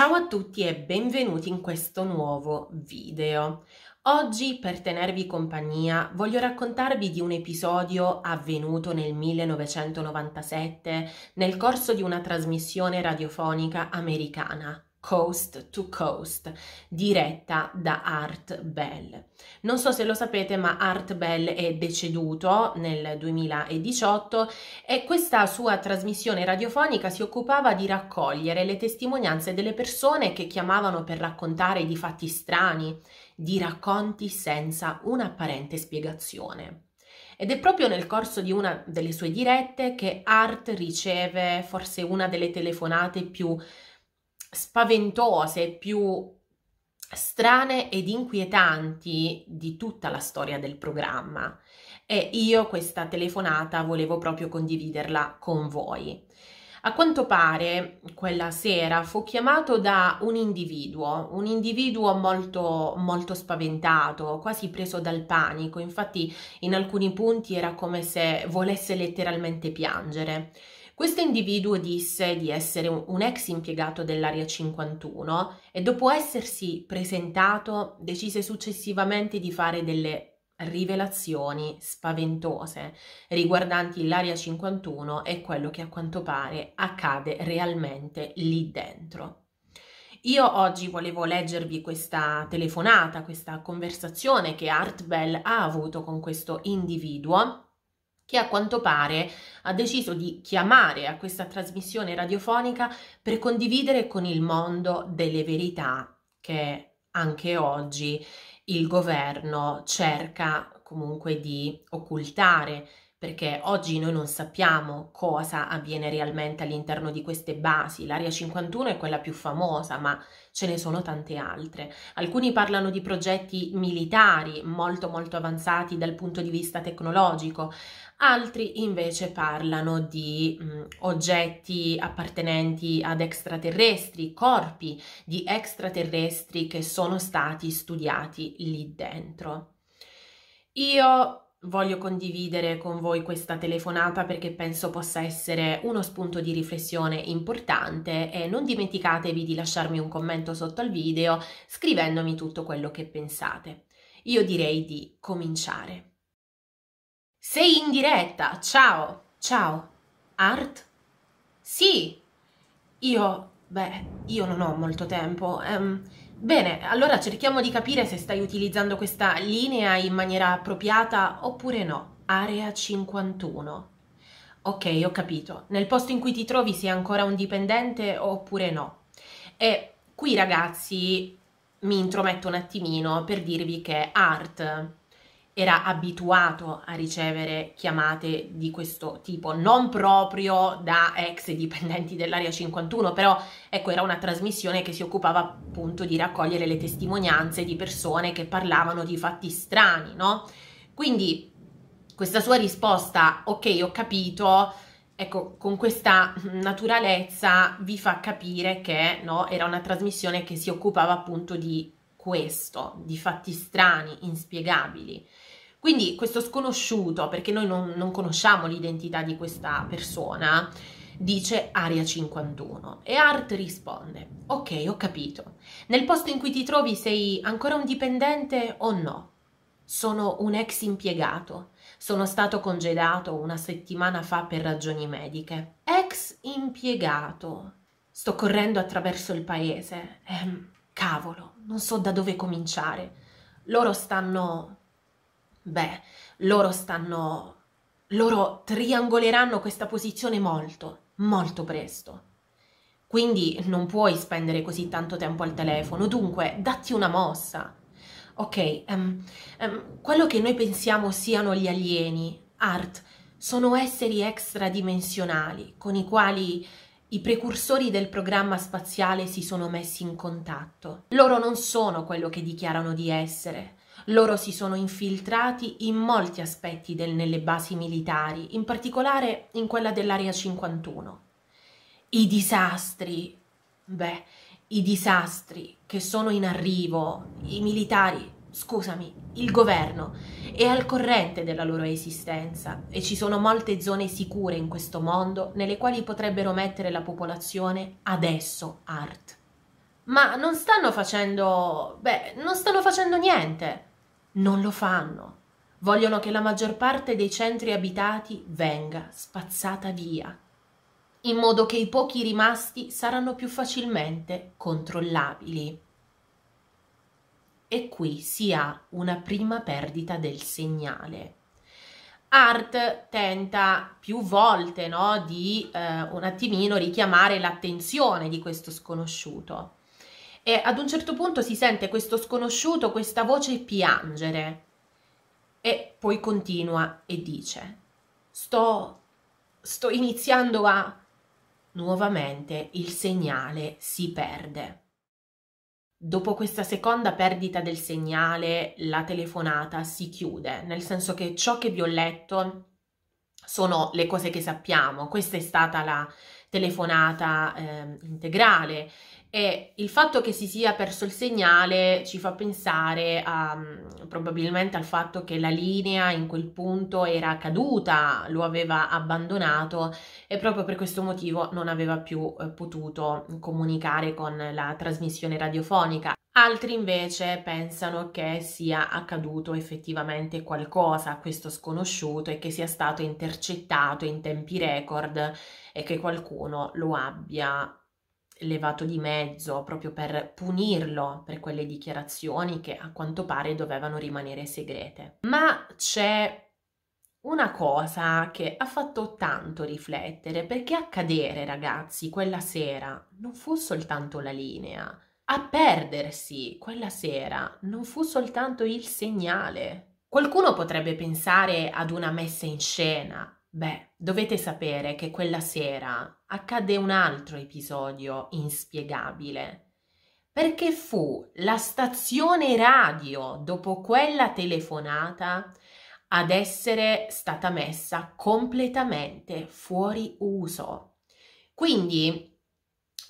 Ciao a tutti e benvenuti in questo nuovo video. Oggi, per tenervi compagnia, voglio raccontarvi di un episodio avvenuto nel 1997 nel corso di una trasmissione radiofonica americana Coast to Coast, diretta da Art Bell. Non so se lo sapete, ma Art Bell è deceduto nel 2018 e questa sua trasmissione radiofonica si occupava di raccogliere le testimonianze delle persone che chiamavano per raccontare di fatti strani, di racconti senza un'apparente spiegazione. Ed è proprio nel corso di una delle sue dirette che Art riceve forse una delle telefonate più spaventose, più strane ed inquietanti di tutta la storia del programma e io questa telefonata volevo proprio condividerla con voi. A quanto pare quella sera fu chiamato da un individuo, un individuo molto, molto spaventato, quasi preso dal panico, infatti in alcuni punti era come se volesse letteralmente piangere. Questo individuo disse di essere un ex impiegato dell'Area 51 e dopo essersi presentato decise successivamente di fare delle rivelazioni spaventose riguardanti l'Area 51 e quello che a quanto pare accade realmente lì dentro. Io oggi volevo leggervi questa telefonata, questa conversazione che Art Bell ha avuto con questo individuo che a quanto pare ha deciso di chiamare a questa trasmissione radiofonica per condividere con il mondo delle verità che anche oggi il governo cerca comunque di occultare perché oggi noi non sappiamo cosa avviene realmente all'interno di queste basi. L'area 51 è quella più famosa, ma ce ne sono tante altre. Alcuni parlano di progetti militari molto molto avanzati dal punto di vista tecnologico, altri invece parlano di mh, oggetti appartenenti ad extraterrestri, corpi di extraterrestri che sono stati studiati lì dentro. Io voglio condividere con voi questa telefonata perché penso possa essere uno spunto di riflessione importante e non dimenticatevi di lasciarmi un commento sotto al video scrivendomi tutto quello che pensate. Io direi di cominciare. Sei in diretta. Ciao. Ciao. Art? Sì. Io, beh, io non ho molto tempo. Um, bene, allora cerchiamo di capire se stai utilizzando questa linea in maniera appropriata oppure no. Area 51. Ok, ho capito. Nel posto in cui ti trovi sei ancora un dipendente oppure no? E qui ragazzi mi intrometto un attimino per dirvi che Art era abituato a ricevere chiamate di questo tipo, non proprio da ex dipendenti dell'area 51, però ecco era una trasmissione che si occupava appunto di raccogliere le testimonianze di persone che parlavano di fatti strani, no? Quindi questa sua risposta, ok, ho capito, ecco, con questa naturalezza vi fa capire che no, era una trasmissione che si occupava appunto di questo, di fatti strani, inspiegabili. Quindi questo sconosciuto, perché noi non, non conosciamo l'identità di questa persona, dice Aria 51 e Art risponde ok ho capito nel posto in cui ti trovi sei ancora un dipendente o no sono un ex impiegato sono stato congedato una settimana fa per ragioni mediche ex impiegato sto correndo attraverso il paese ehm, Cavolo, non so da dove cominciare. Loro stanno... Beh, loro stanno... Loro triangoleranno questa posizione molto, molto presto. Quindi non puoi spendere così tanto tempo al telefono, dunque datti una mossa. Ok, um, um, quello che noi pensiamo siano gli alieni, Art, sono esseri extradimensionali con i quali i precursori del programma spaziale si sono messi in contatto. Loro non sono quello che dichiarano di essere. Loro si sono infiltrati in molti aspetti del, nelle basi militari, in particolare in quella dell'Area 51. I disastri, beh, i disastri che sono in arrivo, i militari scusami, il governo è al corrente della loro esistenza e ci sono molte zone sicure in questo mondo nelle quali potrebbero mettere la popolazione adesso art. Ma non stanno facendo... beh, non stanno facendo niente. Non lo fanno. Vogliono che la maggior parte dei centri abitati venga spazzata via, in modo che i pochi rimasti saranno più facilmente controllabili e qui si ha una prima perdita del segnale. Art tenta più volte no, di eh, un attimino richiamare l'attenzione di questo sconosciuto e ad un certo punto si sente questo sconosciuto, questa voce piangere e poi continua e dice sto, sto iniziando a... Nuovamente il segnale si perde dopo questa seconda perdita del segnale la telefonata si chiude, nel senso che ciò che vi ho letto sono le cose che sappiamo, questa è stata la telefonata eh, integrale e il fatto che si sia perso il segnale ci fa pensare a, um, probabilmente al fatto che la linea in quel punto era caduta, lo aveva abbandonato e proprio per questo motivo non aveva più eh, potuto comunicare con la trasmissione radiofonica. Altri invece pensano che sia accaduto effettivamente qualcosa a questo sconosciuto e che sia stato intercettato in tempi record e che qualcuno lo abbia levato di mezzo proprio per punirlo per quelle dichiarazioni che a quanto pare dovevano rimanere segrete. Ma c'è una cosa che ha fatto tanto riflettere perché accadere, ragazzi, quella sera non fu soltanto la linea. A perdersi quella sera non fu soltanto il segnale. Qualcuno potrebbe pensare ad una messa in scena, Beh, dovete sapere che quella sera accadde un altro episodio inspiegabile, perché fu la stazione radio, dopo quella telefonata, ad essere stata messa completamente fuori uso. Quindi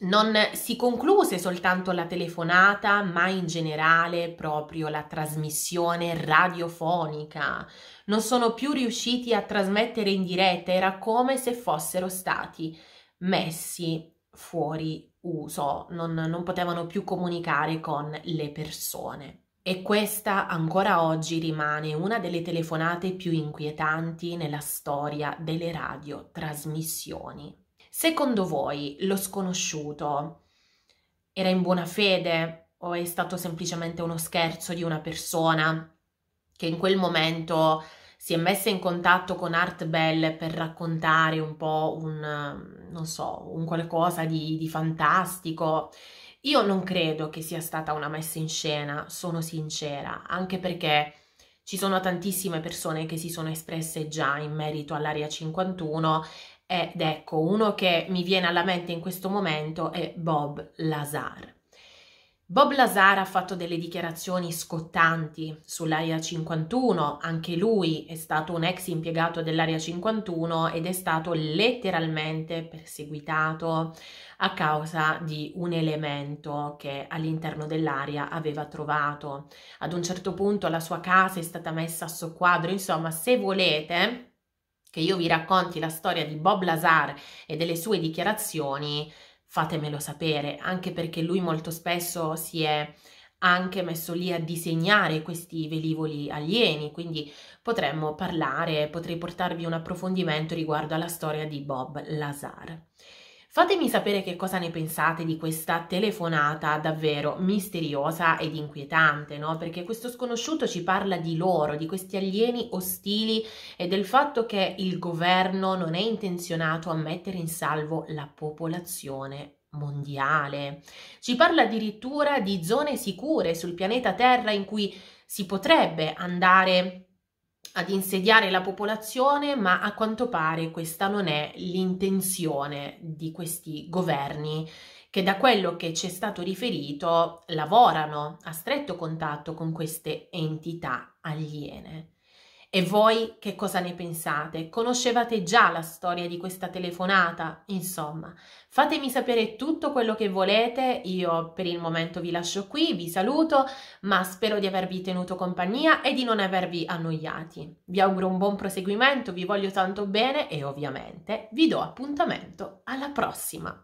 non si concluse soltanto la telefonata, ma in generale proprio la trasmissione radiofonica. Non sono più riusciti a trasmettere in diretta, era come se fossero stati messi fuori uso, non, non potevano più comunicare con le persone. E questa ancora oggi rimane una delle telefonate più inquietanti nella storia delle radiotrasmissioni. Secondo voi lo sconosciuto era in buona fede o è stato semplicemente uno scherzo di una persona che in quel momento si è messa in contatto con Art Bell per raccontare un po' un, non so, un qualcosa di, di fantastico? Io non credo che sia stata una messa in scena, sono sincera, anche perché ci sono tantissime persone che si sono espresse già in merito all'area 51 ed ecco, uno che mi viene alla mente in questo momento è Bob Lazar. Bob Lazar ha fatto delle dichiarazioni scottanti sull'Area 51, anche lui è stato un ex impiegato dell'Area 51 ed è stato letteralmente perseguitato a causa di un elemento che all'interno dell'area aveva trovato. Ad un certo punto la sua casa è stata messa a soqquadro, insomma se volete che io vi racconti la storia di Bob Lazar e delle sue dichiarazioni, fatemelo sapere, anche perché lui molto spesso si è anche messo lì a disegnare questi velivoli alieni, quindi potremmo parlare, potrei portarvi un approfondimento riguardo alla storia di Bob Lazar. Fatemi sapere che cosa ne pensate di questa telefonata davvero misteriosa ed inquietante, no? Perché questo sconosciuto ci parla di loro, di questi alieni ostili e del fatto che il governo non è intenzionato a mettere in salvo la popolazione mondiale. Ci parla addirittura di zone sicure sul pianeta Terra in cui si potrebbe andare ad insediare la popolazione, ma a quanto pare questa non è l'intenzione di questi governi che da quello che ci è stato riferito lavorano a stretto contatto con queste entità aliene. E voi che cosa ne pensate? Conoscevate già la storia di questa telefonata? Insomma, fatemi sapere tutto quello che volete, io per il momento vi lascio qui, vi saluto, ma spero di avervi tenuto compagnia e di non avervi annoiati. Vi auguro un buon proseguimento, vi voglio tanto bene e ovviamente vi do appuntamento alla prossima!